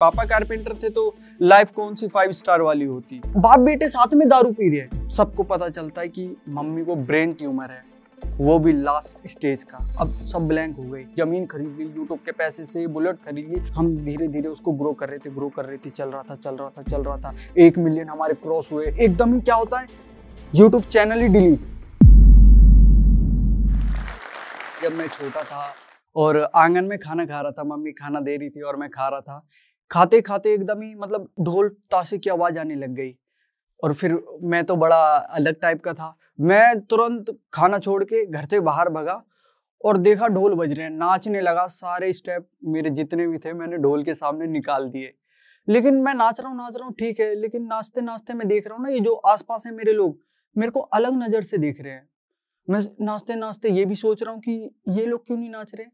पापा कारपेंटर थे तो लाइफ कौन सी फाइव स्टार वाली होती बाप बेटे साथ में दारू पी रहे हैं सबको पता चलता है कि मम्मी को ब्रेन ट्यूमर है वो भी लास्ट स्टेज का अब सब ब्लैंक हो गए जमीन खरीद ली यूट्यूब के पैसे से बुलेट खरीद ली हम धीरे धीरे उसको ग्रो कर रहे थे ग्रो कर रहे थे चल रहा था चल रहा था चल रहा था एक मिलियन हमारे क्रॉस हुए एकदम ही क्या होता है यूट्यूब चैनल ही डिलीट जब मैं छोटा था और आंगन में खाना खा रहा था मम्मी खाना दे रही थी और मैं खा रहा था खाते खाते एकदम ही मतलब ढोल ताशे की आवाज़ आने लग गई और फिर मैं तो बड़ा अलग टाइप का था मैं तुरंत खाना छोड़ के घर से बाहर भगा और देखा ढोल बज रहे हैं नाचने लगा सारे स्टेप मेरे जितने भी थे मैंने ढोल के सामने निकाल दिए लेकिन मैं नाच रहा हूँ नाच रहा हूँ ठीक है लेकिन नाचते नाचते मैं देख रहा हूँ ना ये जो आसपास है मेरे लोग मेरे को अलग नज़र से देख रहे हैं मैं नाचते नाचते ये भी सोच रहा हूँ कि ये लोग क्यों नहीं नाच रहे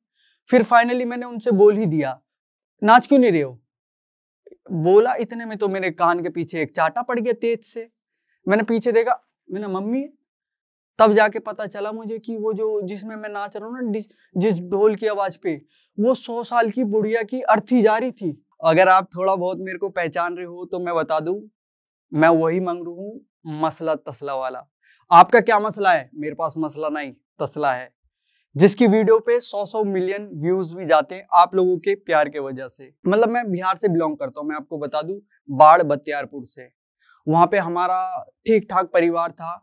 फिर फाइनली मैंने उनसे बोल ही दिया नाच क्यों नहीं रहे हो बोला इतने में तो मेरे कान के पीछे एक चाटा पड़ गया तेज से मैंने पीछे देखा मैंने मम्मी तब जाके पता चला मुझे कि वो जो जिसमें मैं नाच रहा हूँ ना जिस ढोल की आवाज पे वो सौ साल की बुढ़िया की अर्थी जारी थी अगर आप थोड़ा बहुत मेरे को पहचान रहे हो तो मैं बता दू मैं वही मांग रू हूँ मसला तसला वाला आपका क्या मसला है मेरे पास मसला नहीं तसला है जिसकी वीडियो पे 100-100 मिलियन व्यूज भी जाते हैं आप लोगों के प्यार के वजह से मतलब मैं बिहार से बिलोंग करता हूँ मैं आपको बता दू बाढ़ बत्यारपुर से वहां पे हमारा ठीक ठाक परिवार था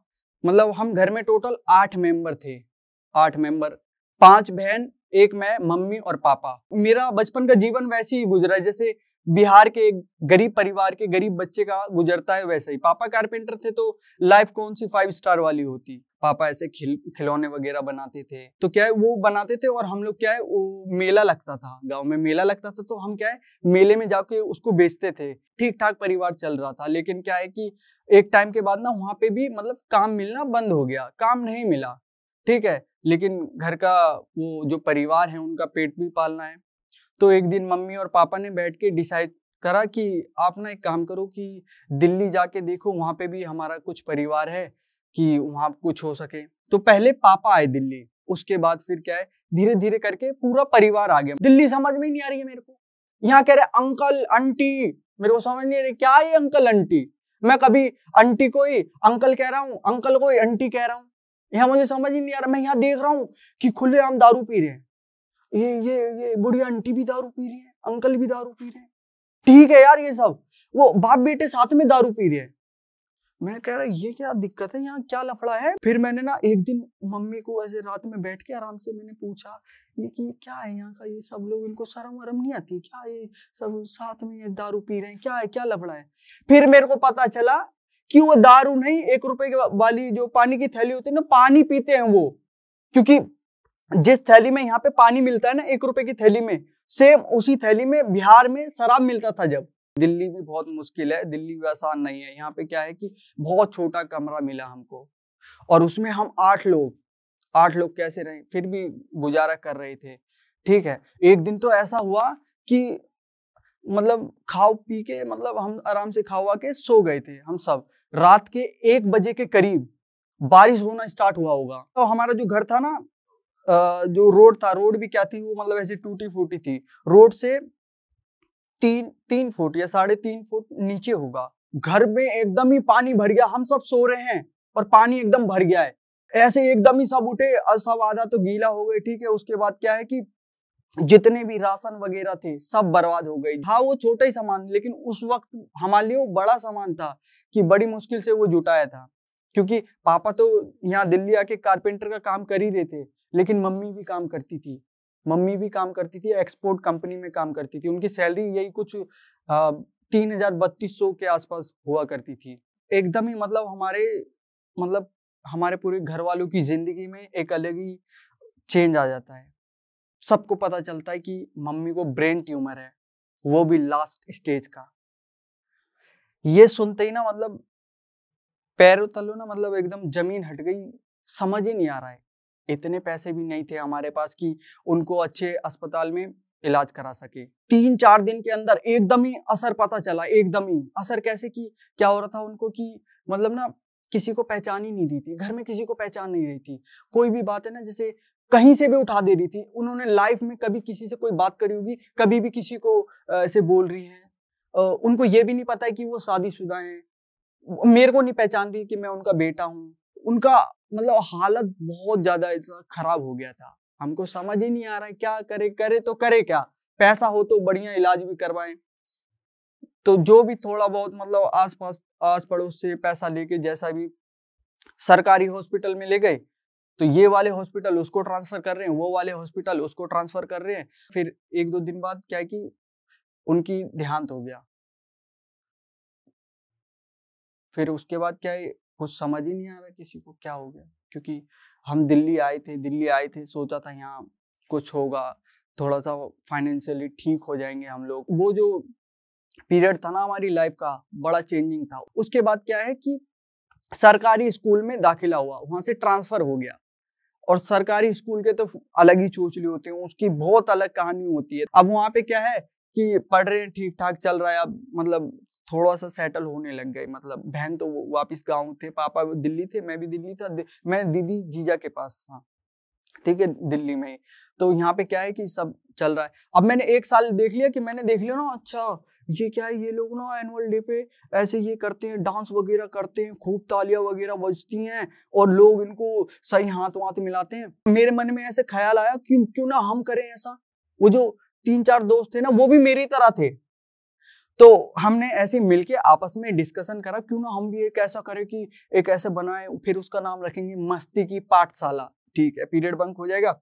मतलब हम घर में टोटल आठ मेंबर थे आठ मेंबर पांच बहन एक मैं मम्मी और पापा मेरा बचपन का जीवन वैसे ही गुजरा जैसे बिहार के गरीब परिवार के गरीब बच्चे का गुजरता है वैसा ही पापा कारपेंटर थे तो लाइफ कौन सी फाइव स्टार वाली होती पापा ऐसे खिल खिलौने वगैरह बनाते थे तो क्या है वो बनाते थे और हम लोग क्या है वो मेला लगता था गांव में मेला लगता था तो हम क्या है मेले में जाके उसको बेचते थे ठीक ठाक परिवार चल रहा था लेकिन क्या है कि एक टाइम के बाद ना वहाँ पे भी मतलब काम मिलना बंद हो गया काम नहीं मिला ठीक है लेकिन घर का वो जो परिवार है उनका पेट भी पालना है तो एक दिन मम्मी और पापा ने बैठ के डिसाइड करा कि आप ना एक काम करो कि दिल्ली जाके देखो वहाँ पे भी हमारा कुछ परिवार है कि वहाँ कुछ हो सके तो पहले पापा आए दिल्ली उसके बाद फिर क्या है धीरे धीरे करके पूरा परिवार आ गया दिल्ली समझ में नहीं आ रही है मेरे को यहाँ कह रहे अंकल आंटी मेरे को समझ नहीं आ रही क्या है अंकल आंटी मैं कभी आंटी को ही अंकल कह रहा हूँ अंकल को ही आंटी कह रहा हूँ यहाँ मुझे समझ ही नहीं आ रहा मैं यहाँ देख रहा हूँ कि खुले आम दारू पी रहे हैं ये ये ये बुढ़ी आंटी भी दारू पी रही है अंकल भी दारू पी रहे हैं ठीक है यार ये सब वो बाप बेटे साथ में दारू पी रहे हैं मैं कह रहा ये क्या दिक्कत है यहाँ क्या लफड़ा है फिर मैंने ना एक दिन मम्मी को ऐसे रात में बैठ के आराम से मैंने पूछा ये कि क्या है यहाँ का ये सब लोग इनको शर्म वरम नहीं आती क्या ये सब साथ में ये दारू पी रहे हैं क्या है क्या लफड़ा है फिर मेरे को पता चला कि वो दारू नहीं एक रुपए वाली जो पानी की थैली होती है ना पानी पीते हैं वो क्योंकि जिस थैली में यहाँ पे पानी मिलता है ना एक रुपए की थैली में सेम उसी थैली में बिहार में शराब मिलता था जब दिल्ली भी बहुत मुश्किल है दिल्ली भी आसान नहीं है यहाँ पे क्या है कि बहुत छोटा कमरा मिला हमको और उसमें हम आठ लोग आठ लोग कैसे रहे फिर भी गुजारा कर रहे थे ठीक है एक दिन तो ऐसा हुआ कि मतलब खाओ पी के मतलब हम आराम से खाओ के सो गए थे हम सब रात के एक बजे के करीब बारिश होना स्टार्ट हुआ होगा तो हमारा जो घर था ना जो रोड था रोड भी क्या थी वो मतलब ऐसी टूटी फूटी थी रोड से तीन तीन फुट या साढ़े तीन फुट नीचे होगा घर में एकदम ही पानी भर गया हम सब सो रहे हैं और पानी एकदम भर गया है ऐसे एकदम ही सब उठे और सब आधा तो गीला हो गए ठीक है उसके बाद क्या है कि जितने भी राशन वगैरह थे सब बर्बाद हो गई था वो छोटा ही सामान लेकिन उस वक्त हमारे लिए वो बड़ा सामान था कि बड़ी मुश्किल से वो जुटाया था क्योंकि पापा तो यहाँ दिल्ली आके कारपेंटर का काम कर ही रहे थे लेकिन मम्मी भी काम करती थी मम्मी भी काम करती थी एक्सपोर्ट कंपनी में काम करती थी उनकी सैलरी यही कुछ तीन हजार बत्तीस सौ के आसपास हुआ करती थी एकदम ही मतलब हमारे मतलब हमारे पूरे घर वालों की जिंदगी में एक अलग ही चेंज आ जाता है सबको पता चलता है कि मम्मी को ब्रेन ट्यूमर है वो भी लास्ट स्टेज का ये सुनते ही ना मतलब पैरों तलो ना मतलब एकदम जमीन हट गई समझ ही नहीं आ रहा है इतने पैसे भी नहीं थे हमारे पास कि उनको अच्छे अस्पताल में इलाज करा सके तीन चार दिन के अंदर एकदम ही असर पता चला एकदम ही असर कैसे कि क्या हो रहा था उनको कि मतलब ना किसी को पहचान ही नहीं रही थी घर में किसी को पहचान नहीं रही थी कोई भी बात है ना जैसे कहीं से भी उठा दे रही थी उन्होंने लाइफ में कभी किसी से कोई बात करी होगी कभी भी किसी को ऐसे बोल रही है उनको ये भी नहीं पता है कि वो शादीशुदा है मेरे को नहीं पहचान रही कि मैं उनका बेटा हूँ उनका मतलब हालत बहुत ज्यादा खराब हो गया था हमको समझ ही नहीं आ रहा है क्या करे करे तो करे क्या पैसा हो तो बढ़िया इलाज भी करवाए तो जो भी थोड़ा बहुत मतलब आस पास आस पड़ोस से पैसा लेके जैसा भी सरकारी हॉस्पिटल में ले गए तो ये वाले हॉस्पिटल उसको ट्रांसफर कर रहे हैं वो वाले हॉस्पिटल उसको ट्रांसफर कर रहे हैं फिर एक दो दिन बाद क्या कि उनकी देहांत हो गया फिर उसके बाद क्या है कुछ समझ ही नहीं आ रहा किसी को क्या हो गया क्योंकि हम दिल्ली आए थे दिल्ली आए थे सोचा था यहाँ कुछ होगा थोड़ा सा फाइनेंशियली ठीक हो जाएंगे हम लोग वो जो पीरियड था ना हमारी लाइफ का बड़ा चेंजिंग था उसके बाद क्या है कि सरकारी स्कूल में दाखिला हुआ वहाँ से ट्रांसफ़र हो गया और सरकारी स्कूल के तो अलग ही चोचले होते हैं उसकी बहुत अलग कहानी होती है अब वहाँ पे क्या है कि पढ़ रहे हैं ठीक ठाक चल रहा है अब मतलब थोड़ा सा सेटल होने लग गए मतलब बहन तो वापिस गाँव थे पापा दिल्ली थे मैं भी दिल्ली था मैं दीदी जीजा के पास था ठीक है दिल्ली में तो यहाँ पे क्या है कि सब चल रहा है अब मैंने एक साल देख लिया कि मैंने देख लिया ना अच्छा ये क्या है ये लोग ना एनुअल डे पे ऐसे ये करते हैं डांस वगैरह करते हैं खूब तालियां वगैरह बजती हैं और लोग इनको सही हाथ वाथ मिलाते हैं मेरे मन में ऐसे ख्याल आया कि क्यों ना हम करें ऐसा वो जो तीन चार दोस्त थे ना वो भी मेरी तरह थे तो हमने ऐसे मिलके आपस में डिस्कशन करा क्यों ना हम भी एक ऐसा करें कि एक ऐसे बनाए फिर उसका नाम रखेंगे मस्ती की पाठशाला ठीक है पीरियड बंक हो जाएगा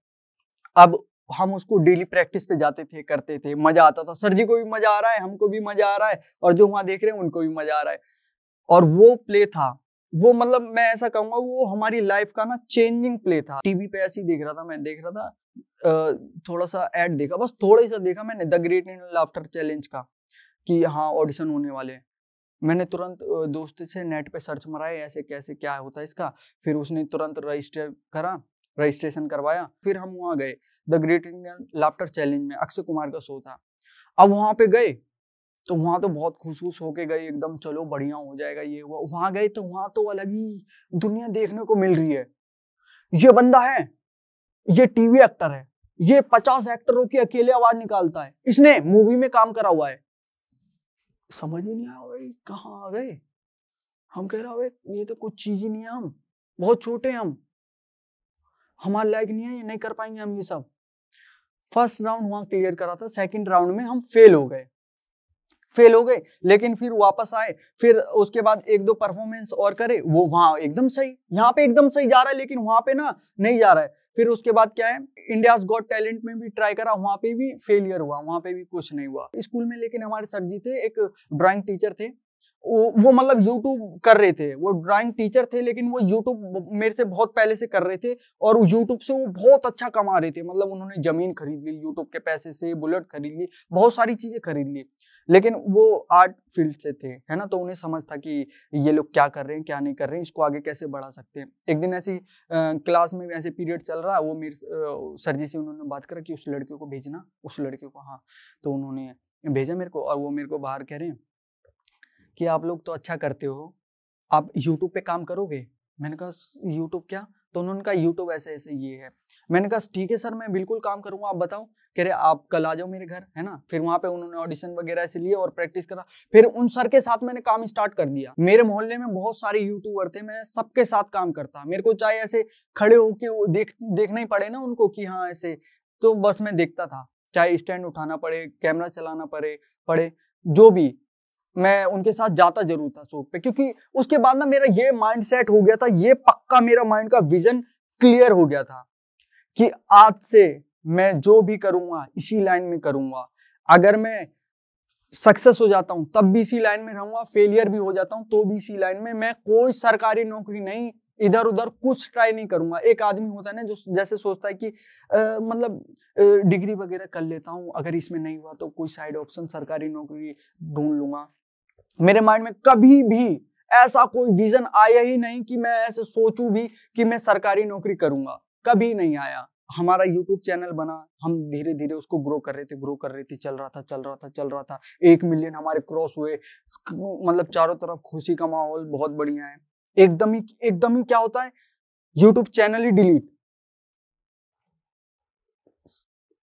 अब हम उसको डेली प्रैक्टिस पे जाते थे करते थे मजा आता था सर जी को भी मजा आ रहा है हमको भी मजा आ रहा है और जो वहां देख रहे हैं उनको भी मजा आ रहा है और वो प्ले था वो मतलब मैं ऐसा कहूंगा वो हमारी लाइफ का ना चेंजिंग प्ले था टीवी पे ऐसे ही देख रहा था मैं देख रहा था थोड़ा सा एड देखा बस थोड़ा सा देखा मैंने the great Indian laughter challenge का कि हाँ ऑडिशन होने वाले हैं मैंने तुरंत दोस्त से नेट पे सर्च मराए ऐसे कैसे क्या होता है इसका फिर उसने तुरंत रजिस्टर करा रजिस्ट्रेशन करवाया फिर हम वहाँ गए the great Indian laughter challenge में अक्षय कुमार का शो था अब वहाँ पे गए तो वहाँ तो बहुत खुश खुश होके गए एकदम चलो बढ़िया हो जाएगा ये हुआ वहाँ गए तो वहाँ तो अलग ही दुनिया देखने को मिल रही है ये बंदा है ये टीवी एक्टर है ये पचास एक्टरों की अकेले आवाज निकालता है इसने मूवी में काम करा हुआ है समझ में नहीं आया भाई कहाँ आ गए हम कह रहे भाई ये तो कुछ चीज ही नहीं है हम बहुत छोटे हम हमारे लायक नहीं है ये नहीं कर पाएंगे हम ये सब फर्स्ट राउंड वहां क्लियर करा था सेकंड राउंड में हम फेल हो गए फेल हो गए लेकिन फिर वापस आए फिर उसके बाद एक दो परफॉर्मेंस और करे वो वहां एकदम सही यहाँ पे एकदम सही जा रहा है लेकिन वहां पे ना नहीं जा रहा है फिर उसके बाद क्या है इंडिया गॉड टैलेंट में भी ट्राई करा वहां पे भी फेलियर हुआ वहां पे भी कुछ नहीं हुआ स्कूल में लेकिन हमारे सर जी थे एक ड्राइंग टीचर थे वो, वो मतलब यूट्यूब कर रहे थे वो ड्राइंग टीचर थे लेकिन वो यूट्यूब मेरे से बहुत पहले से कर रहे थे और यूट्यूब से वो बहुत अच्छा कमा रहे थे मतलब उन्होंने जमीन खरीद ली यूट्यूब के पैसे से बुलेट खरीद ली बहुत सारी चीजें खरीद ली लेकिन वो आर्ट फील्ड से थे है ना तो उन्हें समझ था कि ये लोग क्या कर रहे हैं क्या नहीं कर रहे हैं इसको आगे कैसे बढ़ा सकते हैं एक दिन ऐसी क्लास में ऐसे पीरियड चल रहा है वो मेरे सर जी से उन्होंने बात करा कि उस लड़के को भेजना उस लड़के को हाँ तो उन्होंने भेजा मेरे को और वो मेरे को बाहर कह रहे हैं कि आप लोग तो अच्छा करते हो आप यूट्यूब पे काम करोगे मैंने कहा यूट्यूब क्या तो उन्होंने कहा यूट्यूब ऐसे ऐसे ये है मैंने कहा ठीक है सर मैं बिल्कुल काम करूंगा आप बताओ कह रहे आप कल आ जाओ मेरे घर है ना फिर वहाँ पे उन्होंने ऑडिशन वगैरह ऐसे लिए और प्रैक्टिस करा फिर उन सर के साथ मैंने काम स्टार्ट कर दिया मेरे मोहल्ले में बहुत सारे यूट्यूबर थे मैं सबके साथ काम करता मेरे को चाहे ऐसे खड़े होके देख देखना ही पड़े ना उनको कि हाँ ऐसे तो बस मैं देखता था चाहे स्टैंड उठाना पड़े कैमरा चलाना पड़े पड़े जो भी मैं उनके साथ जाता जरूर था शो पे क्योंकि उसके बाद ना मेरा ये माइंड सेट हो गया था ये पक्का मेरा माइंड का विजन क्लियर हो गया था कि आज से मैं जो भी करूँगा इसी लाइन में करूँगा अगर मैं सक्सेस हो जाता हूँ तब भी इसी लाइन में रहूंगा फेलियर भी हो जाता हूँ तो भी इसी लाइन में मैं कोई सरकारी नौकरी नहीं इधर उधर कुछ ट्राई नहीं करूंगा एक आदमी होता है ना जो जैसे सोचता है कि आ, मतलब डिग्री वगैरह कर लेता हूँ अगर इसमें नहीं हुआ तो कोई साइड ऑप्शन सरकारी नौकरी ढूंढ लूंगा मेरे माइंड में कभी भी ऐसा कोई विजन आया ही नहीं कि मैं ऐसे सोचूं भी कि मैं सरकारी नौकरी करूंगा कभी नहीं आया हमारा YouTube चैनल बना हम धीरे धीरे उसको ग्रो कर रहे थे ग्रो कर रहे थे चल रहा था चल रहा था चल रहा था एक मिलियन हमारे क्रॉस हुए मतलब चारों तरफ खुशी का माहौल बहुत बढ़िया है एकदम ही एकदम ही क्या होता है YouTube चैनल ही डिलीट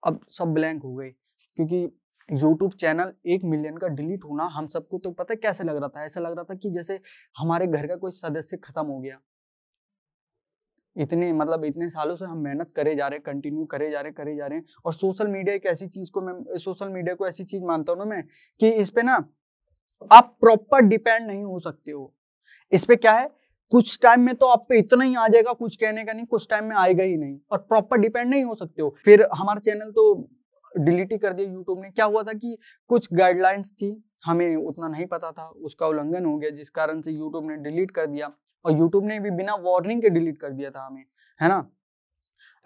अब सब ब्लैंक हो गए क्योंकि यूट्यूब चैनल एक मिलियन का डिलीट होना हम सबको तो पता है कैसे लग रहा था ऐसा लग रहा था कि जैसे हमारे घर का कोई सदस्य खत्म हो गया इतने मतलब इतने सालों से हम मेहनत करे जा रहे हैं कंटिन्यू करे जा रहे हैं करे जा रहे हैं और सोशल मीडिया एक ऐसी चीज को मैं सोशल मीडिया को ऐसी चीज मानता हूँ ना मैं कि इस पे ना आप प्रॉपर डिपेंड नहीं हो सकते हो इस पे क्या है कुछ टाइम में तो आप पे इतना ही आ जाएगा कुछ कहने का नहीं कुछ टाइम में आएगा ही नहीं और प्रॉपर डिपेंड नहीं हो सकते हो फिर हमारा चैनल तो डिलीट ही कर दिया यूट्यूब ने क्या हुआ था कि कुछ गाइडलाइंस थी हमें उतना नहीं पता था उसका उल्लंघन हो गया जिस कारण से यूट्यूब ने डिलीट कर दिया और यूट्यूब ने भी बिना वार्निंग के डिलीट कर दिया था हमें है ना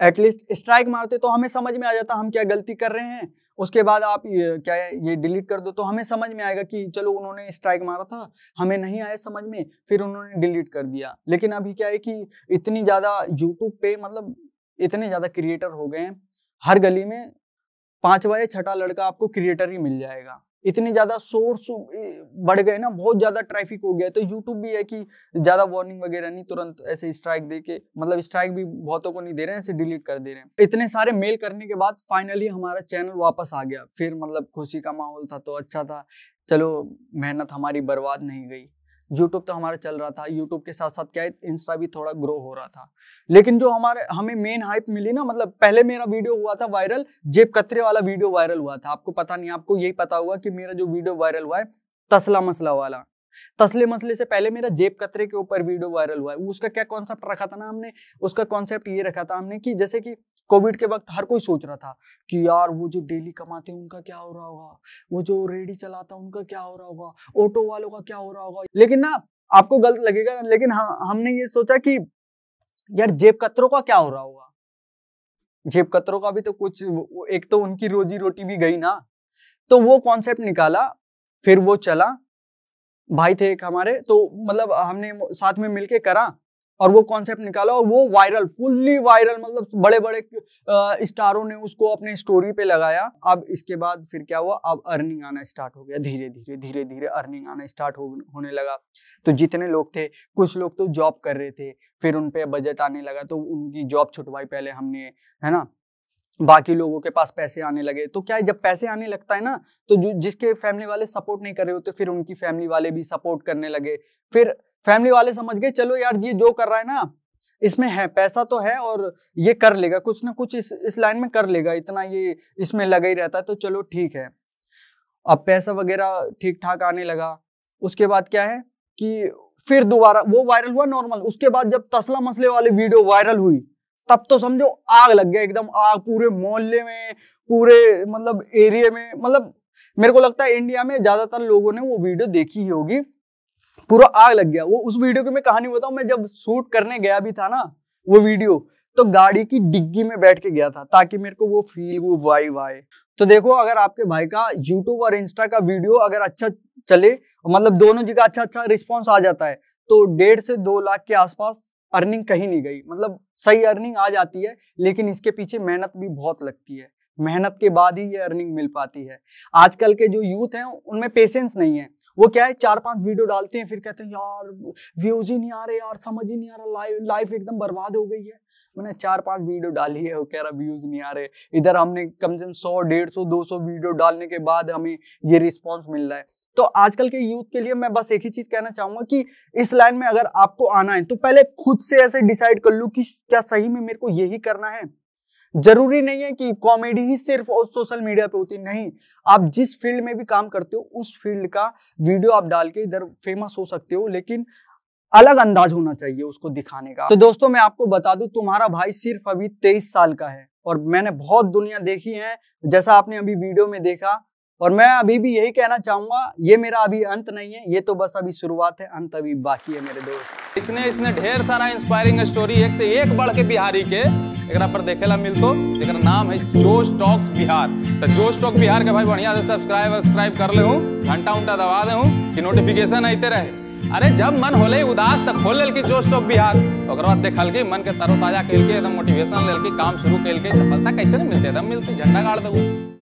एटलीस्ट स्ट्राइक मारते तो हमें समझ में आ जाता हम क्या गलती कर रहे हैं उसके बाद आप ये, क्या ये डिलीट कर दो तो हमें समझ में आएगा कि चलो उन्होंने स्ट्राइक मारा था हमें नहीं आया समझ में फिर उन्होंने डिलीट कर दिया लेकिन अभी क्या है कि इतनी ज़्यादा यूट्यूब पे मतलब इतने ज़्यादा क्रिएटर हो गए हैं हर गली में पांचवा या छठा लड़का आपको क्रिएटर ही मिल जाएगा इतने ज़्यादा सोर्स बढ़ गए ना बहुत ज़्यादा ट्रैफिक हो गया तो यूट्यूब भी है कि ज़्यादा वार्निंग वगैरह नहीं तुरंत ऐसे स्ट्राइक दे के मतलब स्ट्राइक भी बहुतों को नहीं दे रहे हैं ऐसे डिलीट कर दे रहे हैं इतने सारे मेल करने के बाद फाइनली हमारा चैनल वापस आ गया फिर मतलब खुशी का माहौल था तो अच्छा था चलो मेहनत हमारी बर्बाद नहीं गई यूट्यूब तो हमारा चल रहा था यूट्यूब के साथ साथ क्या है इंस्टा भी थोड़ा ग्रो हो रहा था लेकिन जो हमारे हमें मेन हाइप मिली ना मतलब पहले मेरा वीडियो हुआ था वायरल जेब कतरे वाला वीडियो वायरल हुआ था आपको पता नहीं आपको यही पता हुआ कि मेरा जो वीडियो वायरल हुआ है तसला मसला वाला तसले मसले से पहले मेरा जेब कतरे के ऊपर वीडियो वायरल हुआ है उसका क्या कॉन्सेप्ट रखा था ना हमने उसका कॉन्सेप्ट ये रखा था हमने कि जैसे कि कोविड के वक्त हर कोई सोच रहा था कि यार वो जो डेली कमाते हैं उनका क्या हो रहा होगा वो जो रेडी चलाता है उनका क्या हो रहा होगा ऑटो वालों का क्या हो रहा होगा लेकिन ना आपको गलत लगेगा लेकिन हाँ हमने ये सोचा कि यार जेब कतरों का क्या हो रहा होगा जेब कतरों का भी तो कुछ एक तो उनकी रोजी रोटी भी गई ना तो वो कॉन्सेप्ट निकाला फिर वो चला भाई थे एक हमारे तो मतलब हमने साथ में मिलके करा और वो कॉन्सेप्ट निकाला और वो वायरल फुल्ली वायरल मतलब बड़े बड़े स्टारों ने उसको अपने स्टोरी पे लगाया अब इसके बाद फिर क्या हुआ अब अर्निंग आना स्टार्ट हो गया धीरे धीरे धीरे धीरे अर्निंग आना स्टार्ट हो, होने लगा तो जितने लोग थे कुछ लोग तो जॉब कर रहे थे फिर उन पर बजट आने लगा तो उनकी जॉब छुटवाई पहले हमने है ना बाकी लोगों के पास पैसे आने लगे तो क्या है जब पैसे आने लगता है ना तो जो जिसके फैमिली वाले सपोर्ट नहीं कर रहे होते फिर उनकी फैमिली वाले भी सपोर्ट करने लगे फिर फैमिली वाले समझ गए चलो यार ये जो कर रहा है ना इसमें है पैसा तो है और ये कर लेगा कुछ ना कुछ इस इस लाइन में कर लेगा इतना ये इसमें लगा ही रहता है तो चलो ठीक है अब पैसा वगैरह ठीक ठाक आने लगा उसके बाद क्या है कि फिर दोबारा वो वायरल हुआ नॉर्मल उसके बाद जब तसला मसले वाली वीडियो वायरल हुई तब तो समझो आग लग गया एकदम आग पूरे मोहल्ले में पूरे मतलब एरिया में मतलब मेरे को लगता है इंडिया में ज्यादातर लोगों ने वो वीडियो देखी ही होगी पूरा आग लग गया वो उस वीडियो की मैं कहानी बताऊं मैं जब शूट करने गया भी था ना वो वीडियो तो गाड़ी की डिग्गी में बैठ के गया था ताकि मेरे को वो फील वो वाई वाई तो देखो अगर आपके भाई का यूट्यूब और इंस्टा का वीडियो अगर अच्छा चले मतलब दोनों जगह अच्छा अच्छा रिस्पॉन्स आ जाता है तो डेढ़ से दो लाख के आसपास अर्निंग कहीं नहीं गई मतलब सही अर्निंग आ जाती है लेकिन इसके पीछे मेहनत भी बहुत लगती है मेहनत के बाद ही ये अर्निंग मिल पाती है आजकल के जो यूथ हैं उनमें पेशेंस नहीं है वो क्या है चार पांच वीडियो डालते हैं फिर कहते हैं यार व्यूज ही नहीं आ रहे यार समझ ही नहीं आ रहा लाइफ लाइफ एकदम बर्बाद हो गई है मैंने चार पांच वीडियो डाली है वो कह रहा व्यूज नहीं आ रहे इधर हमने कम से कम सौ डेढ़ सौ दो सौ वीडियो डालने के बाद हमें ये रिस्पॉन्स मिल रहा है तो आजकल के यूथ के लिए मैं बस एक ही चीज कहना चाहूंगा कि इस लाइन में अगर आपको आना है तो पहले खुद से ऐसे डिसाइड कर लूँ कि क्या सही में मेरे को यही करना है जरूरी नहीं है कि कॉमेडी ही सिर्फ और सोशल मीडिया पे होती नहीं आप जिस फील्ड में भी काम करते हो उस फील्ड का वीडियो आप डाल के इधर फेमस हो सकते हो लेकिन अलग अंदाज होना चाहिए उसको दिखाने का तो दोस्तों मैं आपको बता दूं तुम्हारा भाई सिर्फ अभी तेईस साल का है और मैंने बहुत दुनिया देखी है जैसा आपने अभी वीडियो में देखा और मैं अभी भी यही कहना चाहूंगा ये मेरा अभी अंत नहीं है ये तो बस अभी शुरुआत है अंत अभी बाकी है मेरे दोस्त इसने इसने ढेर सारा इंस्पायरिंग स्टोरी एक से एक बढ़ के बिहारी के एक पर देखे देखेला मिलतो जरा नाम है जोश टॉक्स बिहार तो जोश टॉक बिहार के भाई बढ़िया से सब्सक्राइब वब्सक्राइब कर ले हूँ घंटा उंटा दबा दे हूँ कि नोटिफिकेशन आते रहे अरे जब मन होले उदास तो खोल लेल की जोश टॉक बिहार तो बाद देखल के मन के तरोताजा कल के एकदम मोटिवेशन लेल के काम शुरू कल के सफलता कैसे मिलते एकदम मिलते झंडा गाड़ दू